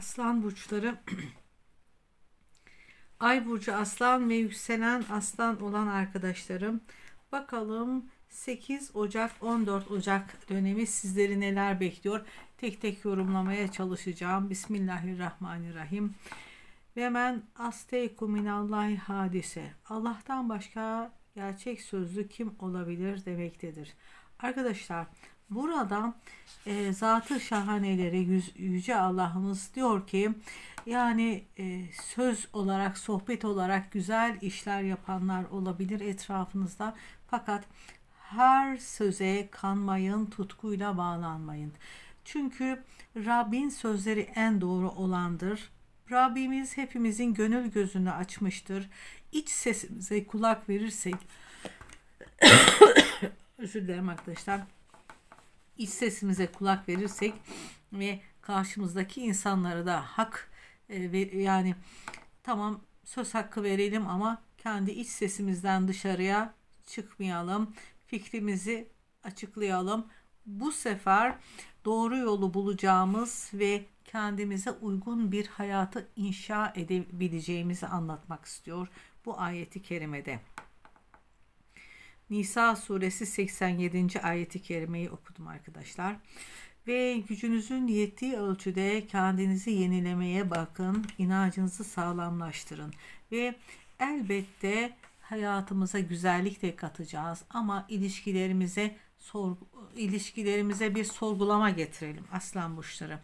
Aslan burçları Ay burcu aslan ve yükselen aslan olan arkadaşlarım bakalım 8 Ocak 14 Ocak dönemi sizleri neler bekliyor? Tek tek yorumlamaya çalışacağım. Bismillahirrahmanirrahim. Ve hemen asteyku minallahi hadise. Allah'tan başka gerçek sözlü kim olabilir demektedir. Arkadaşlar burada e, zatı şahaneleri yüz, yüce Allah'ımız diyor ki yani e, söz olarak sohbet olarak güzel işler yapanlar olabilir etrafınızda fakat her söze kanmayın tutkuyla bağlanmayın. Çünkü Rabbin sözleri en doğru olandır. Rabbimiz hepimizin gönül gözünü açmıştır. İç sesimize kulak verirsek Özür dilerim arkadaşlar. İç sesimize kulak verirsek ve karşımızdaki insanlara da hak e, yani tamam söz hakkı verelim ama kendi iç sesimizden dışarıya çıkmayalım. Fikrimizi açıklayalım. Bu sefer doğru yolu bulacağımız ve kendimize uygun bir hayatı inşa edebileceğimizi anlatmak istiyor bu ayeti kerimede. Nisa suresi 87. ayeti kerimeyi okudum arkadaşlar. Ve gücünüzün yettiği ölçüde kendinizi yenilemeye bakın. inancınızı sağlamlaştırın. Ve elbette hayatımıza güzellik de katacağız ama ilişkilerimize sorgu, ilişkilerimize bir sorgulama getirelim aslan burçları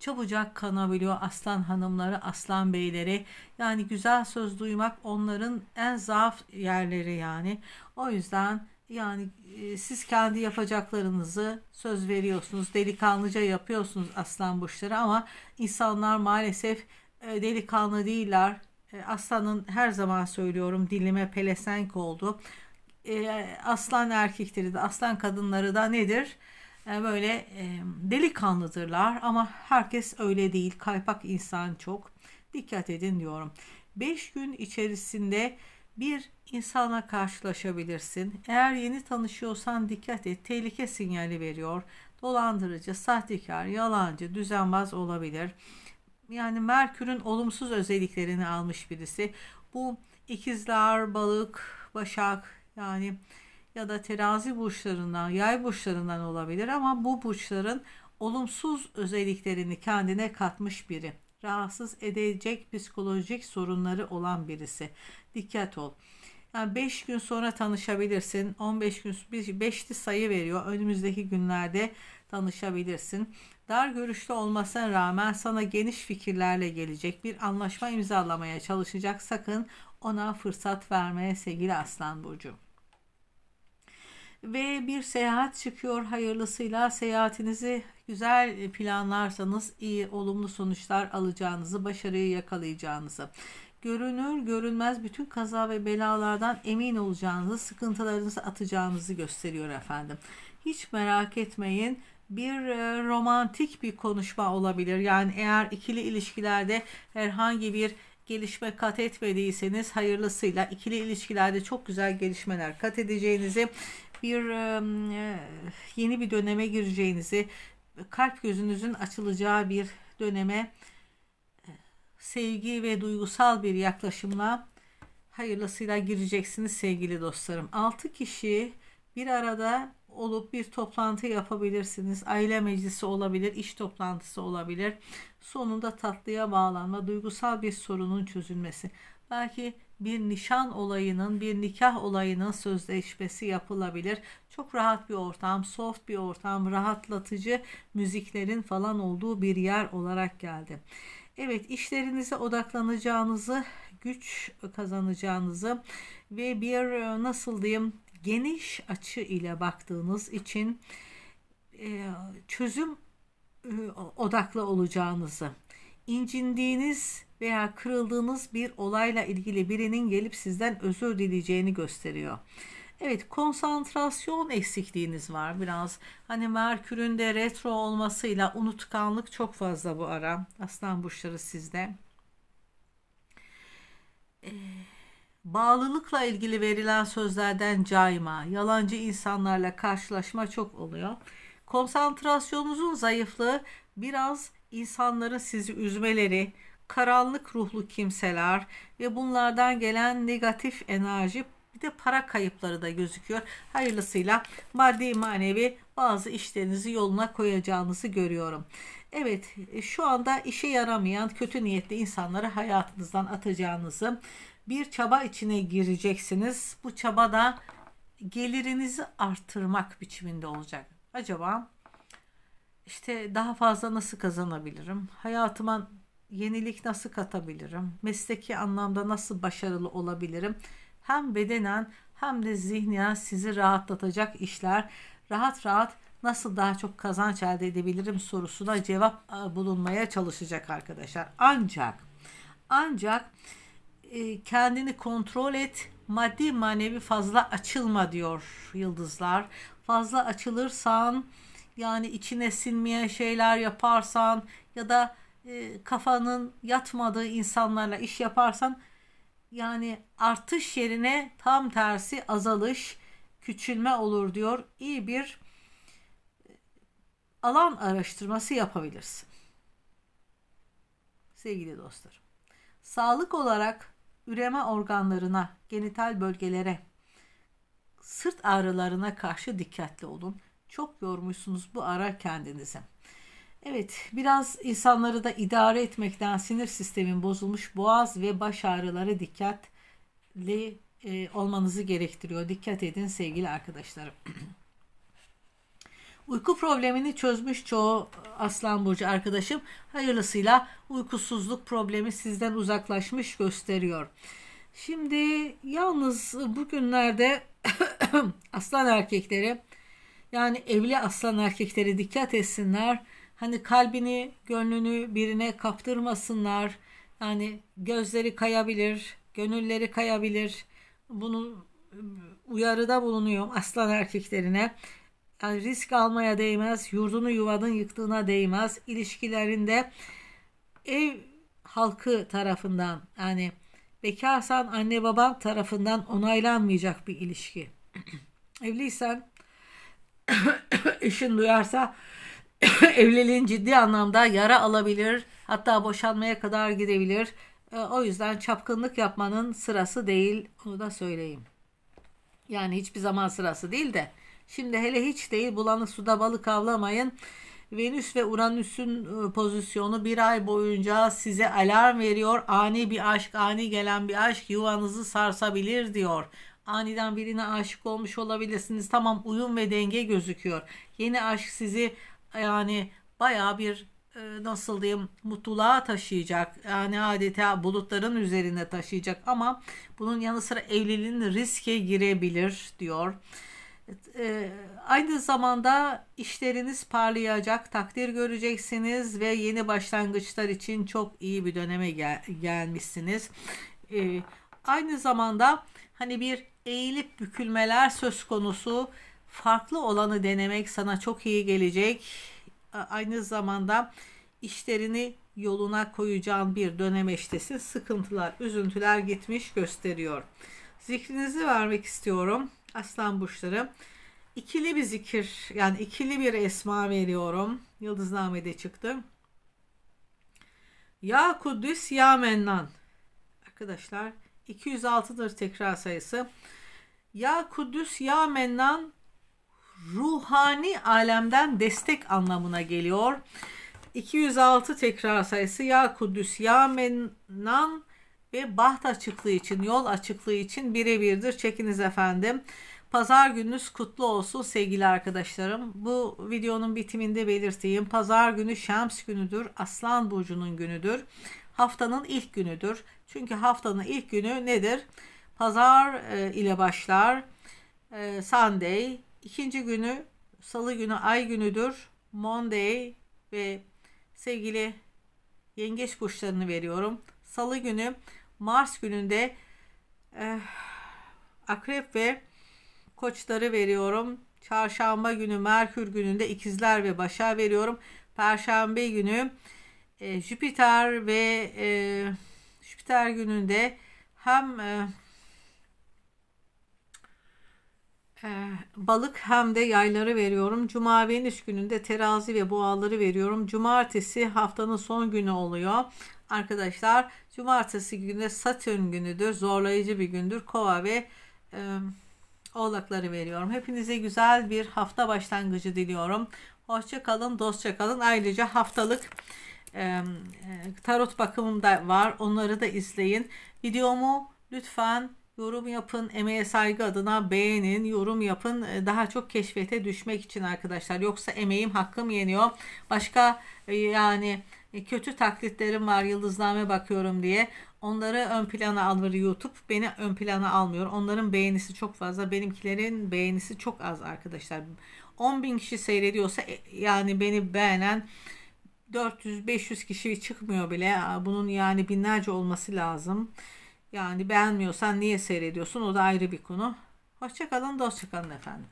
çabucak kanabiliyor aslan hanımları, aslan beyleri. Yani güzel söz duymak onların en zaaf yerleri yani. O yüzden yani e, siz kendi yapacaklarınızı söz veriyorsunuz, delikanlıca yapıyorsunuz aslan burçları ama insanlar maalesef e, delikanlı değiller. E, aslanın her zaman söylüyorum dilime pelesenk oldu. Aslan erkekleri de aslan kadınları da nedir? E, böyle e, delikanlıdırlar ama herkes öyle değil. Kaypak insan çok. Dikkat edin diyorum. 5 gün içerisinde bir insana karşılaşabilirsin. Eğer yeni tanışıyorsan dikkat et. Tehlike sinyali veriyor. Dolandırıcı, sahtekar, yalancı, düzenbaz olabilir. Yani Merkür'ün olumsuz özelliklerini almış birisi. Bu ikizler, balık, başak yani ya da terazi burçlarından, yay burçlarından olabilir ama bu burçların olumsuz özelliklerini kendine katmış biri. Rahatsız edecek psikolojik sorunları olan birisi. Dikkat ol. Yani 5 gün sonra tanışabilirsin. 15 gün 5'li sayı veriyor. Önümüzdeki günlerde tanışabilirsin. Dar görüşlü olmasına rağmen sana geniş fikirlerle gelecek. Bir anlaşma imzalamaya çalışacak. Sakın ona fırsat vermeye sevgili Aslan Burcu ve bir seyahat çıkıyor hayırlısıyla seyahatinizi güzel planlarsanız iyi olumlu sonuçlar alacağınızı, başarıyı yakalayacağınızı görünür görünmez bütün kaza ve belalardan emin olacağınızı, sıkıntılarınızı atacağınızı gösteriyor efendim. Hiç merak etmeyin bir e, romantik bir konuşma olabilir. Yani eğer ikili ilişkilerde herhangi bir gelişme kat etmediyseniz hayırlısıyla ikili ilişkilerde çok güzel gelişmeler kat edeceğinizi bir yeni bir döneme gireceğinizi, kalp gözünüzün açılacağı bir döneme sevgi ve duygusal bir yaklaşımla hayırlısıyla gireceksiniz sevgili dostlarım. 6 kişi bir arada olup bir toplantı yapabilirsiniz. Aile meclisi olabilir, iş toplantısı olabilir. Sonunda tatlıya bağlanma, duygusal bir sorunun çözülmesi. Belki bir nişan olayının, bir nikah olayının sözleşmesi yapılabilir. Çok rahat bir ortam, soft bir ortam, rahatlatıcı müziklerin falan olduğu bir yer olarak geldi. Evet, işlerinize odaklanacağınızı, güç kazanacağınızı ve bir e, nasıl diyeyim geniş açı ile baktığınız için e, çözüm e, odaklı olacağınızı, incindiğiniz veya kırıldığınız bir olayla ilgili birinin gelip sizden özür dileyeceğini gösteriyor. Evet konsantrasyon eksikliğiniz var biraz. Hani Merkür'ün de retro olmasıyla unutkanlık çok fazla bu ara. Aslan burçları sizde. Ee, bağlılıkla ilgili verilen sözlerden cayma, yalancı insanlarla karşılaşma çok oluyor. Konsantrasyonunuzun zayıflığı biraz insanların sizi üzmeleri, karanlık ruhlu kimseler ve bunlardan gelen negatif enerji bir de para kayıpları da gözüküyor. Hayırlısıyla maddi manevi bazı işlerinizi yoluna koyacağınızı görüyorum. Evet e, şu anda işe yaramayan kötü niyetli insanları hayatınızdan atacağınızı bir çaba içine gireceksiniz. Bu çaba da gelirinizi artırmak biçiminde olacak. Acaba işte daha fazla nasıl kazanabilirim? Hayatıma yenilik nasıl katabilirim? Mesleki anlamda nasıl başarılı olabilirim? Hem bedenen hem de zihnen sizi rahatlatacak işler. Rahat rahat nasıl daha çok kazanç elde edebilirim sorusuna cevap e, bulunmaya çalışacak arkadaşlar. Ancak ancak e, kendini kontrol et. Maddi manevi fazla açılma diyor yıldızlar. Fazla açılırsan yani içine sinmeyen şeyler yaparsan ya da e, kafanın yatmadığı insanlarla iş yaparsan yani artış yerine tam tersi azalış, küçülme olur diyor. İyi bir e, alan araştırması yapabilirsin. Sevgili dostlar. Sağlık olarak üreme organlarına, genital bölgelere, sırt ağrılarına karşı dikkatli olun. Çok yormuşsunuz bu ara kendinizi. Evet, biraz insanları da idare etmekten sinir sistemin bozulmuş boğaz ve baş ağrıları dikkatli e, olmanızı gerektiriyor. Dikkat edin sevgili arkadaşlarım. Uyku problemini çözmüş çoğu Aslan Burcu arkadaşım. Hayırlısıyla uykusuzluk problemi sizden uzaklaşmış gösteriyor. Şimdi yalnız bugünlerde aslan erkekleri yani evli aslan erkekleri dikkat etsinler Hani kalbini, gönlünü birine kaptırmasınlar. Yani gözleri kayabilir, gönülleri kayabilir. Bunu e, uyarıda bulunuyorum aslan erkeklerine. Yani risk almaya değmez, yurdunu yuvanın yıktığına değmez. İlişkilerinde ev halkı tarafından yani bekarsan anne baban tarafından onaylanmayacak bir ilişki. Evliysen işin duyarsa evliliğin ciddi anlamda yara alabilir. Hatta boşanmaya kadar gidebilir. Ee, o yüzden çapkınlık yapmanın sırası değil. Onu da söyleyeyim. Yani hiçbir zaman sırası değil de. Şimdi hele hiç değil bulanık suda balık avlamayın. Venüs ve Uranüs'ün e, pozisyonu bir ay boyunca size alarm veriyor. Ani bir aşk, ani gelen bir aşk yuvanızı sarsabilir diyor. Aniden birine aşık olmuş olabilirsiniz. Tamam uyum ve denge gözüküyor. Yeni aşk sizi yani baya bir e, nasıl diyeyim mutluluğa taşıyacak. Yani adeta bulutların üzerine taşıyacak ama bunun yanı sıra evliliğin riske girebilir diyor. E, aynı zamanda işleriniz parlayacak, takdir göreceksiniz ve yeni başlangıçlar için çok iyi bir döneme gel- gelmişsiniz. E, aynı zamanda hani bir eğilip bükülmeler söz konusu farklı olanı denemek sana çok iyi gelecek. Aynı zamanda işlerini yoluna koyacağın bir dönemeçtesin. Sıkıntılar, üzüntüler gitmiş gösteriyor. Zikrinizi vermek istiyorum. Aslan burçları. İkili bir zikir yani ikili bir esma veriyorum. Yıldızname'de çıktı. Ya Kudüs ya Mennan. Arkadaşlar 206'dır tekrar sayısı. Ya Kudüs ya Mennan ruhani alemden destek anlamına geliyor. 206 tekrar sayısı Ya Kudüs Ya Menan ve baht açıklığı için, yol açıklığı için birebirdir. Çekiniz efendim. Pazar gününüz kutlu olsun sevgili arkadaşlarım. Bu videonun bitiminde belirteyim. Pazar günü Şems günüdür. Aslan Burcu'nun günüdür. Haftanın ilk günüdür. Çünkü haftanın ilk günü nedir? Pazar e, ile başlar. E, Sunday, ikinci günü salı günü ay günüdür. Monday ve sevgili yengeç burçlarını veriyorum. Salı günü Mars gününde e, akrep ve koçları veriyorum. Çarşamba günü Merkür gününde ikizler ve başa veriyorum. Perşembe günü e, Jüpiter ve e, Jüpiter gününde hem e, Ee, balık hem de yayları veriyorum. Cuma ve iş gününde terazi ve boğaları veriyorum. Cumartesi haftanın son günü oluyor. Arkadaşlar cumartesi günü satürn günüdür. Zorlayıcı bir gündür. Kova ve e, oğlakları veriyorum. Hepinize güzel bir hafta başlangıcı diliyorum. Hoşça kalın, dostça kalın. Ayrıca haftalık e, e tarot bakımım da var. Onları da izleyin. Videomu lütfen Yorum yapın, emeğe saygı adına beğenin, yorum yapın. E, daha çok keşfete düşmek için arkadaşlar. Yoksa emeğim hakkım yeniyor. Başka e, yani e, kötü taklitlerim var yıldızname bakıyorum diye. Onları ön plana alır YouTube. Beni ön plana almıyor. Onların beğenisi çok fazla. Benimkilerin beğenisi çok az arkadaşlar. 10 bin kişi seyrediyorsa yani beni beğenen 400-500 kişi çıkmıyor bile. Bunun yani binlerce olması lazım. Yani beğenmiyorsan niye seyrediyorsun o da ayrı bir konu. Hoşçakalın, dostçakalın efendim.